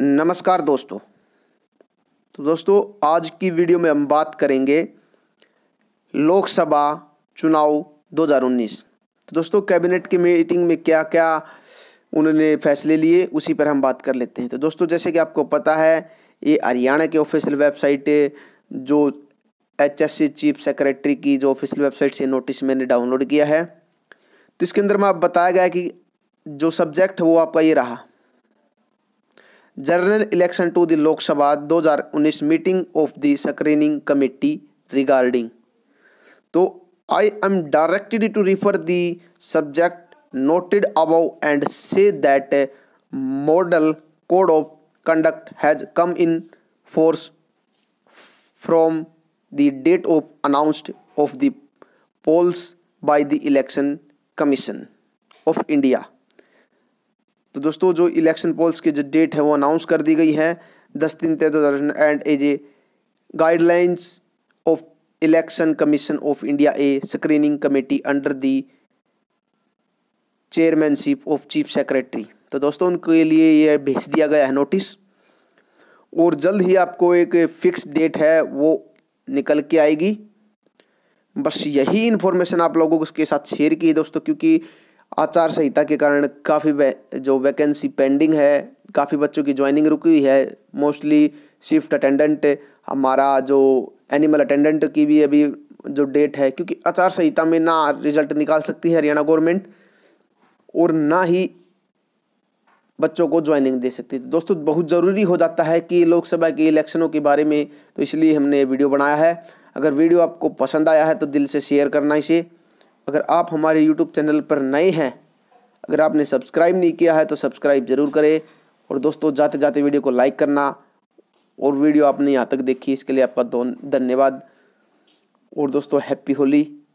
नमस्कार दोस्तों तो दोस्तों आज की वीडियो में हम बात करेंगे लोकसभा चुनाव 2019 तो दोस्तों कैबिनेट की मीटिंग में क्या क्या उन्होंने फैसले लिए उसी पर हम बात कर लेते हैं तो दोस्तों जैसे कि आपको पता है ये हरियाणा के ऑफिशियल वेबसाइट जो एचएससी चीफ सेक्रेटरी की जो ऑफिशियल वेबसाइट से नोटिस मैंने डाउनलोड किया है तो इसके अंदर में आप बताया गया कि जो सब्जेक्ट वो आपका ये रहा general election to the Lok Sabha 2019 meeting of the screening committee regarding. So I am directed to refer the subject noted above and say that a model code of conduct has come in force from the date of announced of the polls by the election commission of India. तो दोस्तों जो election poles की जो date है वो announce कर दी गई है दस तीन तेरह दो हज़ार and as a guidelines of election commission of India a screening committee under the chairmanship of chief secretary तो दोस्तों उनके लिए ये भेज दिया गया है नोटिस और जल्द ही आपको एक फिक्स डेट है वो निकल के आएगी बस यही इन्फॉर्मेशन आप लोगों के साथ शेयर की दोस्तों क्योंकि आचार संहिता के कारण काफ़ी जो वैकेंसी पेंडिंग है काफ़ी बच्चों की ज्वाइनिंग रुकी हुई है मोस्टली शिफ्ट अटेंडेंट हमारा जो एनिमल अटेंडेंट की भी अभी जो डेट है क्योंकि आचार संहिता में ना रिजल्ट निकाल सकती है हरियाणा गवर्नमेंट और ना ही बच्चों को ज्वाइनिंग दे सकती है दोस्तों बहुत ज़रूरी हो जाता है कि लोकसभा के इलेक्शनों के बारे में तो इसलिए हमने वीडियो बनाया है अगर वीडियो आपको पसंद आया है तो दिल से शेयर करना इसे अगर आप हमारे यूट्यूब चैनल पर नए हैं अगर आपने सब्सक्राइब नहीं किया है तो सब्सक्राइब ज़रूर करें और दोस्तों जाते जाते वीडियो को लाइक करना और वीडियो आपने यहाँ तक देखी इसके लिए आपका धन्यवाद और दोस्तों हैप्पी होली